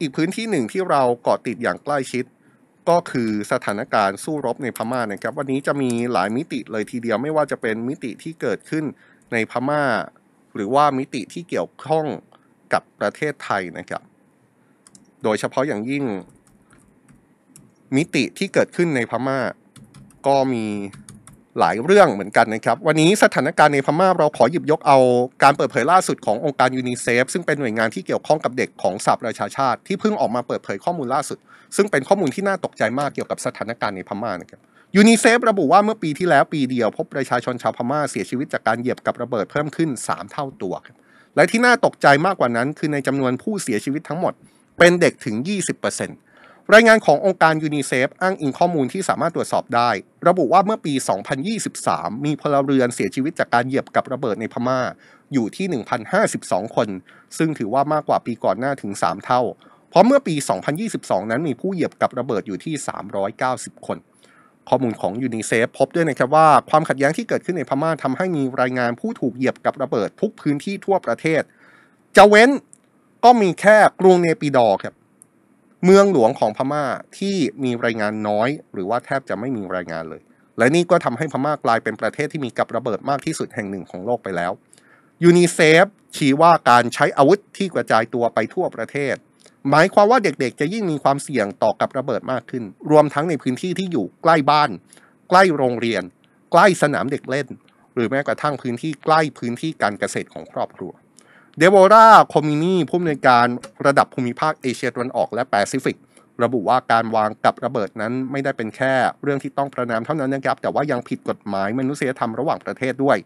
อีกพื้นที่หนึ่งที่เราเกาะติดอย่างใกล้ชิด ก็คือสถานการณ์สู้รบในพม่านะครับวันนี้จะมีหลายมิติเลยทีเดียวไม่ว่าจะเป็นมิติที่เกิดขึ้นในพม่า หรือว่ามิติที่เกี่ยวข้องกับประเทศไทยนะครับโดยเฉพาะอย่างยิ่ง มิติที่เกิดขึ้นในพม่าก็มีหลายเรื่องเหมือนกันนะครับวันนี้สถานการณ์ในพม่าเราขอหยิบยกเอาการเปิดเผยล่าสุดขององค์การยูนิเซฟซึ่งเป็นหน่วยงานที่เกี่ยวข้องกับเด็กของสหประชาชาติที่เพิ่งออกมาเปิดเผยข้อมูลล่าสุด ซึ่งเป็นข้อมูลที่น่าตกใจมากเกี่ยวกับสถานการณ์ในพม่านะครับยูนิเซฟระบุว่าเมื่อปีที่แล้วปีเดียวพบประชาชนชาวพม่าเสียชีวิตจากการเหยียบกับระเบิดเพิ่มขึ้น 3 เท่าตัว และที่น่าตกใจมากกว่านั้น คือในจำนวนผู้เสียชีวิตทั้งหมด เป็นเด็กถึง 20%รายงานขององค์การยูนิเซฟอ้างอิงข้อมูลที่สามารถตรวจสอบได้ ระบุว่าเมื่อปี 2023 มีพลเรือนเสียชีวิตจากการเหยียบกับระเบิดในพม่าอยู่ที่ 1,052 คน ซึ่งถือว่ามากกว่าปีก่อนหน้าถึง 3 เท่าเพราะเมื่อปี 2022 นั้นมีผู้เหยียบกับระเบิดอยู่ที่ 390 คน ข้อมูลของยูนิเซฟพบด้วยนะครับว่าความขัดแย้งที่เกิดขึ้นในพม่า ทำให้มีรายงานผู้ถูกเหยียบกับระเบิดทุกพื้นที่ทั่วประเทศ จะเว้นก็มีแค่กรุงเนปิดอครับเมืองหลวงของพม่าที่มีรายงานน้อยหรือว่าแทบจะไม่มีรายงานเลย และนี่ก็ทำให้พม่ากลายเป็นประเทศที่มีกับระเบิดมากที่สุดแห่งหนึ่งของโลกไปแล้ว ยูนิเซฟชี้ว่าการใช้อาวุธที่กระจายตัวไปทั่วประเทศ หมายความว่าเด็กๆ จะยิ่งมีความเสี่ยงต่อกับระเบิดมากขึ้น รวมทั้งในพื้นที่ที่อยู่ใกล้บ้าน ใกล้โรงเรียน ใกล้สนามเด็กเล่น หรือแม้กระทั่งพื้นที่ใกล้พื้นที่การเกษตรของครอบครัวเดโบราคอมมินีผู้อำนวยการระดับภูมิภาคเอเชียตะวันออกและแปซิฟิก ระบุว่าการวางกับระเบิดนั้นไม่ได้เป็นแค่เรื่องที่ต้องประนามเท่านั้นนะครับแต่ว่ายังผิดกฎหมายมนุษยธรรมระหว่างประเทศด้วย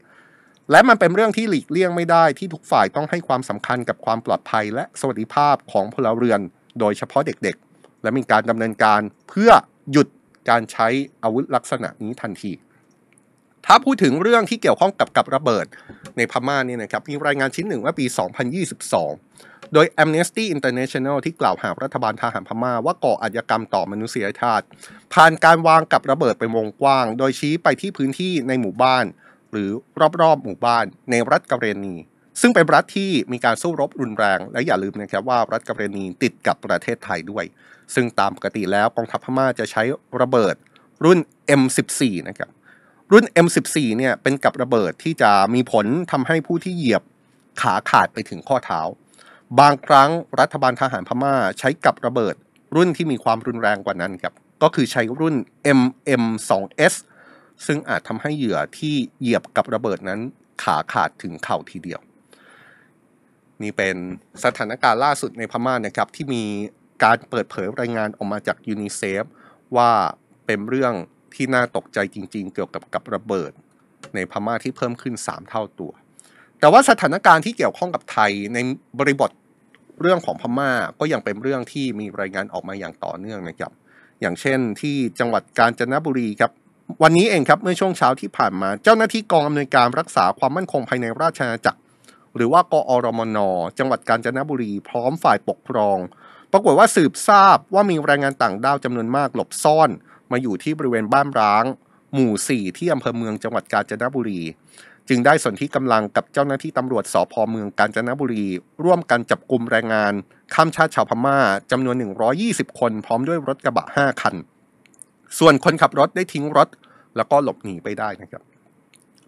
และมันเป็นเรื่องที่หลีกเลี่ยงไม่ได้ที่ทุกฝ่ายต้องให้ความสำคัญกับความปลอดภัยและสวัสดิภาพของพลเรือนโดยเฉพาะเด็กๆ และมีการดำเนินการเพื่อหยุดการใช้อาวุธลักษณะนี้ทันทีถ้าพูดถึงเรื่องที่เกี่ยวข้องกับกับระเบิดในพม่าเนี่ยนะครับ มีรายงานชิ้นหนึ่งว่าปี 2022 โดย Amnesty International ที่กล่าวหารัฐบาลทหารพม่า ว่าก่ออาชญากรรมต่อมนุษยชาติ ผ่านการวางกับระเบิดเป็นวงกว้าง โดยชี้ไปที่พื้นที่ในหมู่บ้าน หรือรอบๆหมู่บ้านในรัฐกะเรนี ซึ่งเป็นรัฐที่มีการสู้รบรุนแรง และอย่าลืมนะครับว่ารัฐกะเรนีติดกับประเทศไทยด้วย ซึ่งตามปกติแล้วกองทัพพม่าจะใช้ระเบิดรุ่น M14 นะครับรุ่น M14 เนี่ยเป็นกับระเบิดที่จะมีผลทำให้ผู้ที่เหยียบขาขาดไปถึงข้อเท้า บางครั้งรัฐบาลทหารพม่าใช้กับระเบิดรุ่นที่มีความรุนแรงกว่านั้นครับก็คือใช้รุ่น MM2S ซึ่งอาจทำให้เหยื่อที่เหยียบกับระเบิดนั้นขาขาดถึงเข่าทีเดียว นี่เป็นสถานการณ์ล่าสุดในพม่านะครับที่มีการเปิดเผยรายงานออกมาจากยูนิเซฟว่าเป็นเรื่องที่น่าตกใจจริงๆเกี่ยวกับกับระเบิดในพม่าที่เพิ่มขึ้น 3 เท่าตัว แต่ว่าสถานการณ์ที่เกี่ยวข้องกับไทยในบริบทเรื่องของพม่าก็ยังเป็นเรื่องที่มีรายงานออกมาอย่างต่อเนื่องนะครับ อย่างเช่น ที่จังหวัดกาญจนบุรีครับ วันนี้เองครับเมื่อช่วงเช้าที่ผ่านมา เจ้าหน้าที่กองอำนวยการรักษาความมั่นคงภายในราชอาณาจักรหรือว่ากอรมน จังหวัดกาญจนบุรี พร้อมฝ่ายปกครองปรากฏว่าสืบทราบว่ามีแรงงานต่างด้าวจำนวนมากหลบซ่อนมาอยู่ที่บริเวณบ้านร้าง หมู่ 4 ที่อำเภอเมืองจังหวัดกาญจนบุรี จึงได้สนธิกำลังกับเจ้าหน้าที่ตำรวจสพเมืองกาญจนบุรี ร่วมกันจับกลุ่มแรงงาน ข้ามชาติชาวพม่าจำนวน 120 คน พร้อมด้วยรถกระบะ 5 คัน ส่วนคนขับรถได้ทิ้งรถ แล้วก็หลบหนีไปได้นะครับ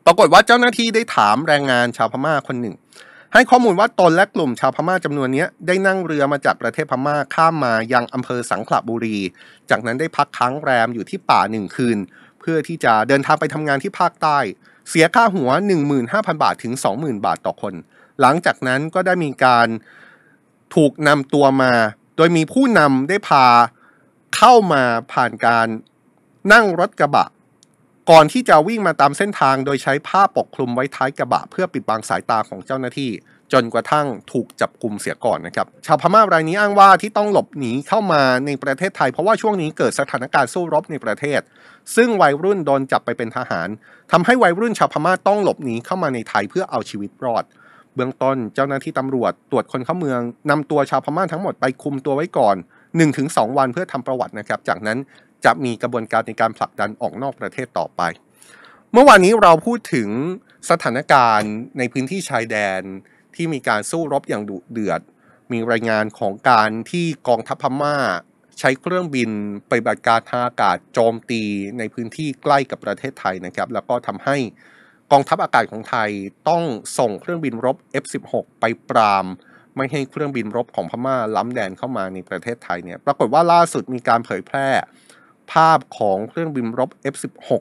ปรากฏว่าเจ้าหน้าที่ได้ถามแรงงานชาวพม่าคนหนึ่งให้ข้อมูลว่าตนและกลุ่มชาวพม่าจำนวนนี้ได้นั่งเรือมาจากประเทศพม่าข้ามมายังอำเภอสังขละบุรี จากนั้นได้พักค้างแรมอยู่ที่ป่าหนึ่งคืน เพื่อที่จะเดินทางไปทำงานที่ภาคใต้ เสียค่าหัว 15,000บาทถึง20,000 บาทต่อคน หลังจากนั้นก็ได้มีการถูกนำตัวมา โดยมีผู้นำได้พาเข้ามาผ่านการนั่งรถกระบะก่อนที่จะวิ่งมาตามเส้นทางโดยใช้ผ้าปกคลุมไว้ท้ายกระบะเพื่อปิดบังสายตาของเจ้าหน้าที่ จนกระทั่งถูกจับกลุ่มเสียก่อนนะครับชาวพม่ารายนี้อ้างว่าที่ต้องหลบหนีเข้ามาในประเทศไทย เพราะว่าช่วงนี้เกิดสถานการณ์สู้รบในประเทศ ซึ่งวัยรุ่นโดนจับไปเป็นทหาร ทำให้วัยรุ่นชาวพม่าต้องหลบหนีเข้ามาในไทยเพื่อเอาชีวิตรอด เบื้องต้นเจ้าหน้าที่ตำรวจตรวจคนเข้าเมืองนำตัวชาวพม่าทั้งหมดไปคุมตัวไว้ก่อน 1-2 วันเพื่อทำประวัตินะครับ จากนั้นจะมีกระบวนการในการผลักดันออกนอกประเทศต่อไป เมื่อวานนี้เราพูดถึงสถานการณ์ในพื้นที่ชายแดนที่มีการสู้รบอย่างดุเดือด มีรายงานของการที่กองทัพพม่าใช้เครื่องบินไปบัติการทางอากาศโจมตีในพื้นที่ใกล้กับประเทศไทยนะครับ แล้วก็ทำให้กองทัพอากาศของไทยต้องส่งเครื่องบินรบ F16 ไปปราบไม่ให้เครื่องบินรบของพม่าล้ำแดนเข้ามาในประเทศไทยเนี่ย ปรากฏว่าล่าสุดมีการเผยแพร่ภาพของเครื่องบินรบ F16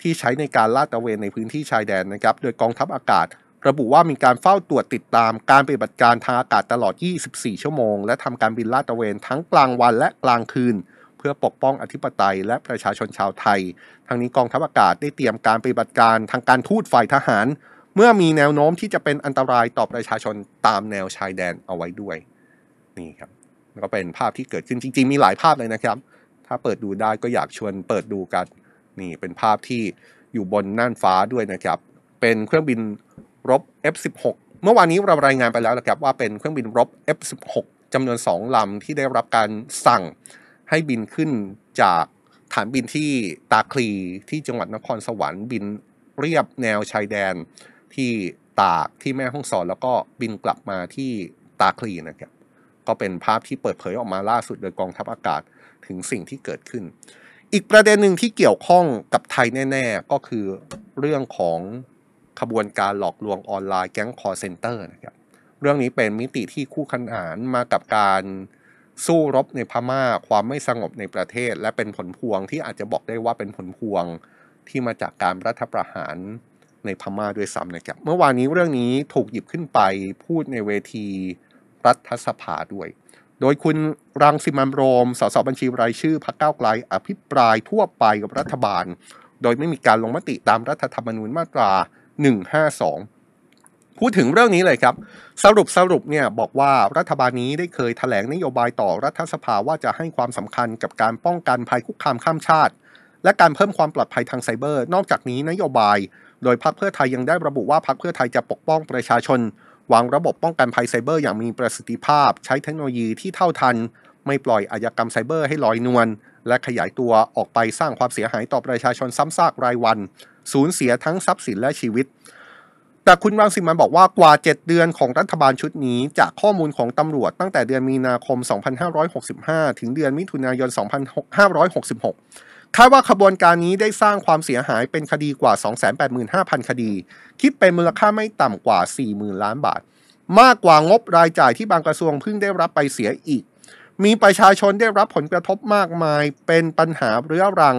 ที่ใช้ในการลาดตระเวนในพื้นที่ชายแดนนะครับ โดยกองทัพอากาศ ระบุว่ามีการเฝ้าตรวจติดตามการปฏิบัติการทางอากาศตลอด 24 ชั่วโมง และทำการบินลาดตระเวนทั้งกลางวันและกลางคืน เพื่อปกป้องอธิปไตย และประชาชนชาวไทย ทั้งนี้กองทัพอากาศ ได้เตรียมการปฏิบัติการทางการทูตฝ่ายทหาร เมื่อมีแนวโน้มที่จะเป็นอันตรายต่อประชาชนตามแนวชายแดนเอาไว้ด้วยนี่ครับก็เป็นภาพที่เกิดขึ้นจริงๆมีหลายภาพเลยนะครับถ้าเปิดดูได้ก็อยากชวนเปิดดูกันนี่เป็นภาพที่อยู่บนน่านฟ้าด้วยนะครับเป็นเครื่องบินรบ F16 เมื่อวานนี้เรารายงานไปแล้วนะครับว่าเป็นเครื่องบินรบ F16 จำนวน 2ลำที่ได้รับการสั่งให้บินขึ้นจากฐานบินที่ตาคลี ที่จังหวัดนครสวรรค์บินเรียบแนวชายแดนที่ตากที่แม่ห้องสอน แล้วก็บินกลับมาที่ตาคลีนะครับก็เป็นภาพที่เปิดเผยออกมาล่าสุดโดยกองทัพอากาศถึงสิ่งที่เกิดขึ้น อีกประเด็นหนึ่งที่เกี่ยวข้องกับไทยแน่ ๆก็คือเรื่องของขบวนการหลอกลวงออนไลน์แก๊งคอร์เซนเตอร์นะครับเรื่องนี้เป็นมิติที่คู่ขนานมากับการสู้รบในพมา่า ความไม่สงบในประเทศ และเป็นผลพวงที่อาจจะบอกได้ว่าเป็นผลพวงที่มาจากการรัฐประหารในพม่าด้วยซ้ำนะครับเมื่อวานนี้เรื่องนี้ถูกหยิบขึ้นไปพูดในเวทีรัฐสภาด้วยโดยคุณรังสิมันโรมสสบัญชีรายชื่อพรรคก้าวไกล อภิปรายทั่วไปกับรัฐบาล โดยไม่มีการลงมติตามรัฐธรรมนูญมาตรา 152 พูดถึงเรื่องนี้เลยครับ สรุปสรุปเนี่ยบอกว่ารัฐบาลนี้ได้เคยถแถลงนโยบายต่อรัฐสภาว่าจะให้ความสำคัญกับการป้องกันภัยคุกคามข้ามชาติ และการเพิ่มความปลอดภัยทางไซเบอร์นอกจากนี้นโยบาย โดยพรรคเพื่อไทยยังได้ระบุว่าพรรคเพื่อไทยจะปกป้องประชาชนวางระบบป้องกันภัยไซเบอร์อย่างมีประสิทธิภาพ ใช้เทคโนโลยีที่เท่าทัน ไม่ปล่อยอายกรรมไซเบอร์ให้ลอยนวล และขยายตัวออกไปสร้างความเสียหายต่อประชาชนซ้ำซากรายวันสูญเสียทั้งทรัพย์สินและชีวิต แต่คุณรังสิมันบอกว่ากว่า 7 เดือนของรัฐบาลชุดนี้ จากข้อมูลของตำรวจตั้งแต่เดือนมีนาคม 2565 ถึงเดือนมิถุนายน 2566คาดว่าขบวนการนี้ได้สร้างความเสียหายเป็นคดีกว่า 285,000 คดี คิดเป็นมูลค่าไม่ต่ำกว่า 40,000 ล้านบาท มากกว่างบรายจ่ายที่บางกระทรวงเพิ่งได้รับไปเสียอีก มีประชาชนได้รับผลกระทบมากมาย เป็นปัญหาเรื้อรัง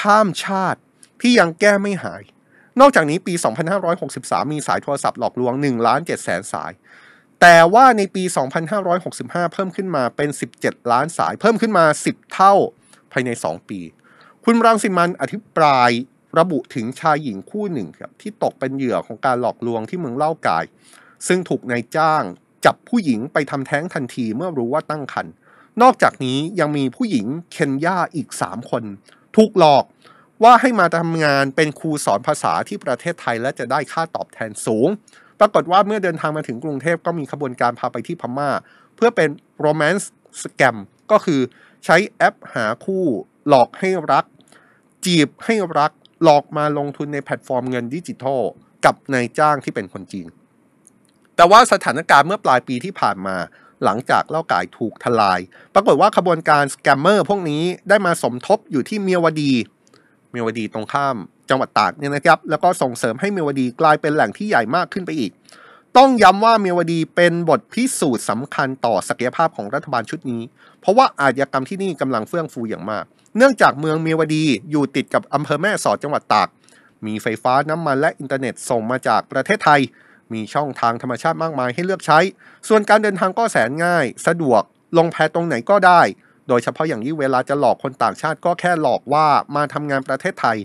ข้ามชาติที่ยังแก้ไม่หาย นอกจากนี้ปี 2563 มีสายโทรศัพท์หลอกลวง1ล้าน7แสนสาย แต่ว่าในปี 2565 เพิ่มขึ้นมาเป็น 17 ล้านสาย เพิ่มขึ้นมา 10 เท่าภายใน 2 ปีคุณรังสิมันอธิปรายระบุถึงชายหญิงคู่หนึ่งครับที่ตกเป็นเหยื่อของการหลอกลวงที่เมืองเล่ากาย ซึ่งถูกนายจ้างจับผู้หญิงไปทำแท้งทันทีเมื่อรู้ว่าตั้งครรภ์นอกจากนี้ยังมีผู้หญิงเคนยาอีก 3 คนถูกหลอกว่าให้มาทำงานเป็นครูสอนภาษาที่ประเทศไทยและจะได้ค่าตอบแทนสูง ปรากฏว่าเมื่อเดินทางมาถึงกรุงเทพก็มีขบวนการพาไปที่พม่า เพื่อเป็น romance scam ก็คือใช้แอปหาคู่หลอกให้รักจีบให้รักหลอกมาลงทุนในแพลตฟอร์มเงินดิจิทัล กับนายจ้างที่เป็นคนจีน แต่ว่าสถานการณ์เมื่อปลายปีที่ผ่านมาหลังจากเล่าก่ายถูกทลายปรากฏว่าขบวนการสแกมเมอร์พวกนี้ได้มาสมทบอยู่ที่เมียวดี เมียวดีตรงข้ามจังหวัดตากเนี่ยนะครับแล้วก็ส่งเสริมให้เมียวดีกลายเป็นแหล่งที่ใหญ่มากขึ้นไปอีกต้องย้ำว่าเมียวดีเป็นบทพิสูจน์สำคัญต่อศักยภาพของรัฐบาลชุดนี้ เพราะว่าอาชญากรรมที่นี่กำลังเฟื่องฟูอย่างมาก เนื่องจากเมืองเมียวดีอยู่ติดกับอำเภอแม่สอดจังหวัดตาก มีไฟฟ้าน้ำมันและอินเทอร์เน็ตส่งมาจากประเทศไทย มีช่องทางธรรมชาติมากมายให้เลือกใช้ ส่วนการเดินทางก็แสนง่ายสะดวกลงแพตรงไหนก็ได้ โดยเฉพาะอย่างยิ่งเวลาจะหลอกคนต่างชาติก็แค่หลอกว่ามาทำงานประเทศไทย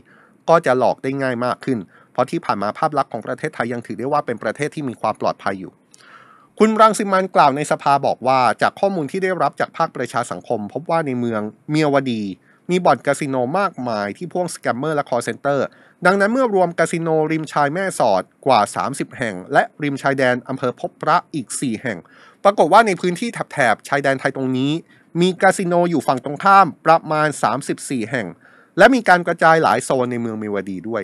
ก็จะหลอกได้ง่ายมากขึ้นเพราะที่ผ่านมาภาพลักษณ์ของประเทศไทยยังถือได้ว่าเป็นประเทศที่มีความปลอดภัยอยู่ คุณรังสิมันกล่าวในสภาบอกว่า จากข้อมูลที่ได้รับจากภาคประชาสังคมพบว่าในเมืองเมียวดี มีบ่อนคาสิโนมากมายที่พ่วงสแกมเมอร์และคอร์เซนเตอร์ ดังนั้นเมื่อรวมคาสิโนริมชายแม่สอดกว่า 30 แห่ง และริมชายแดนอำเภอพบพระอีก 4 แห่ง ปรากฏว่าในพื้นที่แถบชายแดนไทยตรงนี้ มีคาสิโนอยู่ฝั่งตรงข้ามประมาณ 34 แห่ง และมีการกระจายหลายโซนในเมืองเมียวดีด้วย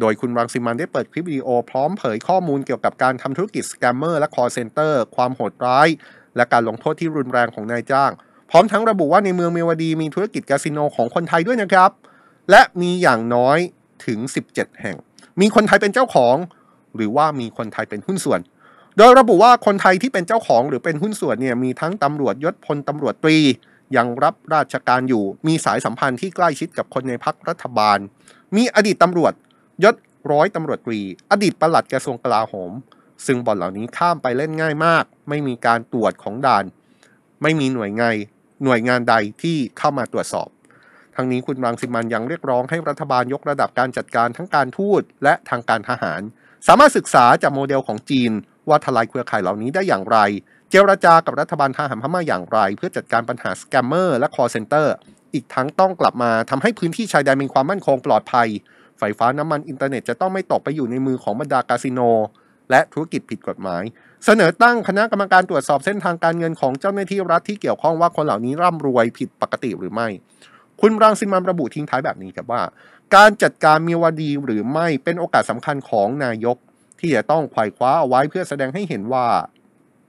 โดยคุณรังสิมันได้เปิดคลิปวิดีโอพร้อมเผยข้อมูลเกี่ยวกับการทำธุรกิจสแกมเมอร์และคอร์เซนเตอร์ความโหดร้าย และการลงโทษที่รุนแรงของนายจ้าง พร้อมทั้งระบุว่าในเมืองเมวดีมีธุรกิจคาสิโนของคนไทยด้วยนะครับ และมีอย่างน้อยถึง 17 แห่ง มีคนไทยเป็นเจ้าของ หรือว่ามีคนไทยเป็นหุ้นส่วน โดยระบุว่าคนไทยที่เป็นเจ้าของหรือเป็นหุ้นส่วนเนี่ยมีทั้งตำรวจยศพลตำรวจตรียังรับราชการอยู่ มีสายสัมพันธ์ที่ใกล้ชิดกับคนในพักรัฐบาล มีอดีตตำรวจยศร้อยตำรวจตรี อดีตปลัดกระทรวงกลาโหม ซึ่งบ่อนเหล่านี้ข้ามไปเล่นง่ายมาก ไม่มีการตรวจของด่าน ไม่มีหน่วยงานหน่วยงานใดที่เข้ามาตรวจสอบ ทั้งนี้คุณรังสิมันยังเรียกร้องให้รัฐบาลยกระดับการจัดการทั้งการทูตและทางการทหาร สามารถศึกษาจากโมเดลของจีน ว่าทลายเครือข่ายเหล่านี้ได้อย่างไร เจรจากับรัฐบาลทหารพม่าอย่างไรเพื่อจัดการปัญหาสแกมเมอร์และคอร์เซนเตอร์อีกทั้งต้องกลับมา ทำให้พื้นที่ชายแดนมีความมั่นคงปลอดภัยไฟฟ้าน้ำมันอินเทอร์เน็ตจะต้องไม่ตกไปอยู่ในมือของบรรดาคาสิโน และธุรกิจผิดกฎหมาย เสนอตั้งคณะกรรมการตรวจสอบเส้นทางการเงินของเจ้าหน้าที่รัฐที่เกี่ยวข้องว่าคนเหล่านี้ร่ำรวยผิดปกติหรือไม่ คุณรังสิมันระบุทิ้งท้ายแบบนี้ครับว่า การจัดการมีวดีหรือไม่เป็นโอกาสสำคัญของนายก ที่จะต้องไขว่คว้าเอาไว้เพื่อแสดงให้เห็นว่า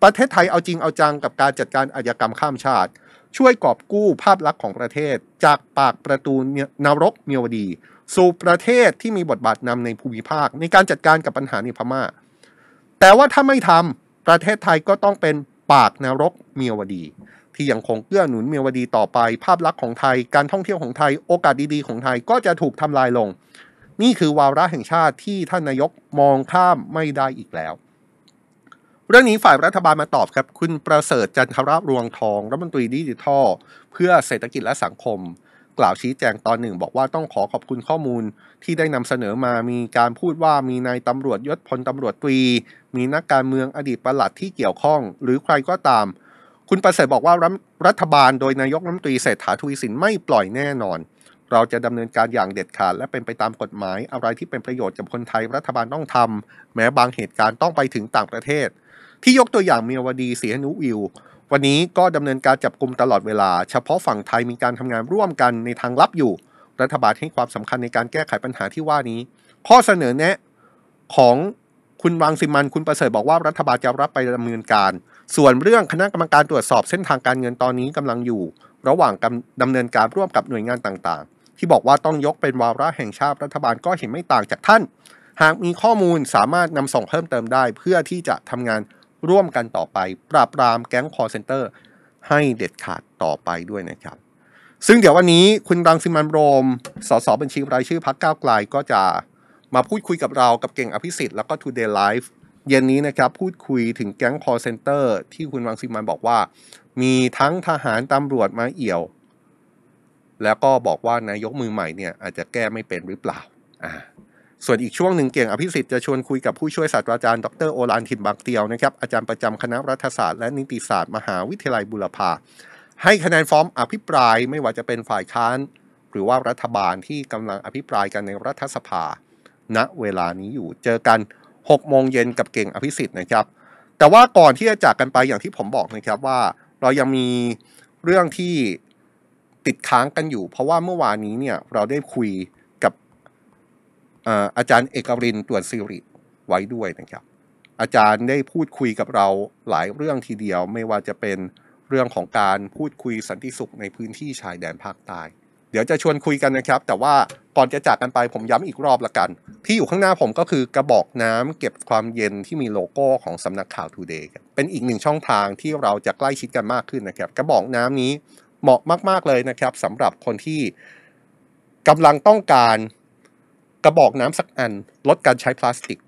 ประเทศไทยเอาจริงเอาจังกับการจัดการอาญากรรมข้ามชาติ ช่วยกอบกู้ภาพลักษณ์ของประเทศ จากปากประตูนรกเมียวดีสู่ประเทศที่มีบทบาทนำในภูมิภาค ในการจัดการกับปัญหาในพมา่าแต่ว่าถ้าไม่ทำประเทศไทยก็ต้องเป็นปากนรกเมียวดี ที่ยังคงเกื้อหนุนเมียวดีต่อไป ภาพลักษณ์ของไทย การท่องเที่ยวของไทย โอกาสดีๆของไทยก็จะถูกทำลายลง นี่คือวาระแห่งชาติที่ท่านนายกมองข้ามไม่ได้อีกแล้ว เรื่องนี้ฝ่ายรัฐบาลมาตอบครับ คุณประเสริฐจันทรรวงทองรัฐมนตรีดิจิทัล เพื่อเศรษฐกิจและสังคมกล่าวชี้แจงตอนหนึ่งบอกว่าต้องขอขอบคุณข้อมูลที่ได้นำเสนอมามีการพูดว่ามีนายตำรวจยศพลตำรวจตรี มีนักการเมืองอดีตประหลัดที่เกี่ยวข้อง หรือใครก็ตาม คุณประเสริฐบอกว่ารัฐบาลโดยนายกน้ำตรีเศรษฐาทวีสินไม่ปล่อยแน่นอน เราจะดำเนินการอย่างเด็ดขาด และเป็นไปตามกฎหมายอะไรที่เป็นประโยชน์กับคนไทย รัฐบาลต้องทำ แม้บางเหตุการณ์ต้องไปถึงต่างประเทศ ที่ยกตัวอย่างเมียวดีเสียนุวิววันนี้ก็ดำเนินการจับกลุ่มตลอดเวลา เฉพาะฝั่งไทยมีการทำงานร่วมกันในทางลับอยู่ รัฐบาลให้ความสำคัญในการแก้ไขปัญหาที่ว่านี้ ข้อเสนอแนะของคุณวังสิมัน คุณประเสริฐบอกว่ารัฐบาลจะรับไปดำเนินการ ส่วนเรื่องคณะกรรมการตรวจสอบเส้นทางการเงินตอนนี้กำลังอยู่ ระหว่างดำเนินการร่วมกับหน่วยงานต่างๆ ที่บอกว่าต้องยกเป็นวาระแห่งชาติรัฐบาลก็เห็นไม่ต่างจากท่าน หากมีข้อมูลสามารถนำส่งเพิ่มเติมได้ เพื่อที่จะทำงานร่วมกันต่อไปปราบปรามแก๊งคอร์เซนเตอร์ให้เด็ดขาดต่อไปด้วยนะครับ ซึ่งเดี๋ยววันนี้คุณรังสิมันโรม สส บัญชีรายชื่อพักก้าวไกลก็จะมาพูดคุยกับเรากับเก่งอภิสิทธิ์แล้วก็ Today l i f e เย็นนี้นะครับ พูดคุยถึงแก๊งคอร์เซนเตอร์ที่คุณรังสิมันบอกว่า มีทั้งทหารตำรวจมาเอี่ยว แล้วก็บอกว่านายกมือใหม่เนี่ยอาจจะแก้ไม่เป็นหรือเปล่าอ่าส่วนอีกช่วงหนึ่งเก่งอภิสิทธิ์จะชวนคุยกับผู้ช่วยศาสตราจารย์ดรโอรานทิมบักเตียวนะครับอาจารย์ประจำคณะรัฐศาสตร์และนิติศาสตร์ มหาวิทยาลัยบุรพาให้คะแนนฟอร์มอภิปรายไม่ว่าจะเป็นฝ่ายค้านหรือว่ารัฐบาลที่กำลังอภิปรายกันในรัฐสภา ณเวลานี้อยู่ เจอกัน6โมงเย็นกับเก่งอภิสิทธิ์นะครับ แต่ว่าก่อนที่จะจากกันไปอย่างที่ผมบอกนะครับว่าเรายังมีเรื่องที่ติดค้างกันอยู่ เพราะว่าเมื่อวานนี้เนี่ยเราได้คุยอาจารย์เอกรินตรวจสิริไว้ด้วยนะครับ อาจารย์ได้พูดคุยกับเราหลายเรื่องทีเดียวไม่ว่าจะเป็นเรื่องของการพูดคุยสันติสุขในพื้นที่ชายแดนภาคใต้เดี๋ยวจะชวนคุยกันนะครับ แต่ว่าก่อนจะจากกันไปผมย้ำอีกรอบละกัน ที่อยู่ข้างหน้าผมก็คือกระบอกน้ำ เก็บความเย็นที่มีโลโก้ของสำนักข่าวทูเดย์เป็นอีกหนึ่งช่องทางที่เราจะใกล้ชิดกันมากขึ้นนะครับกระบอกน้ำนี้เหมาะมาก ๆเลยนะครับ สำหรับคนที่กำลังต้องการกระบอกน้ำสักอัน ลดการใช้พลาสติก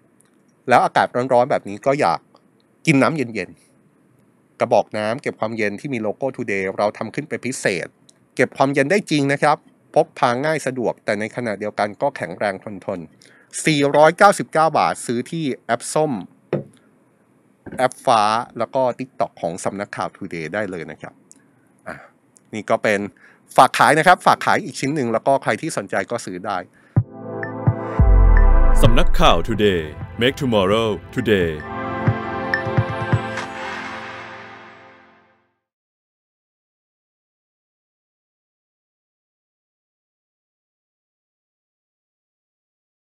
แล้วอากาศร้อนๆแบบนี้ก็อยากกินน้ำเย็นๆ กระบอกน้ำเก็บความเย็นที่มีโลโก้ Today เราทำขึ้นไปพิเศษ เก็บความเย็นได้จริงนะครับพกพาง่ายสะดวกแต่ในขณะเดียวกันก็แข็งแรงทนทน 499 บาทซื้อที่แอปส้มแอปฟ้าแล้วก็ TikTok ของสำนักข่าว Today ได้เลยนะครับนี่ก็เป็นฝากขายนะครับฝากขายอีกชิ้นหนึ่งแล้วก็ใครที่สนใจก็ซื้อได้สำนักข่าว Today Make Tomorrow Today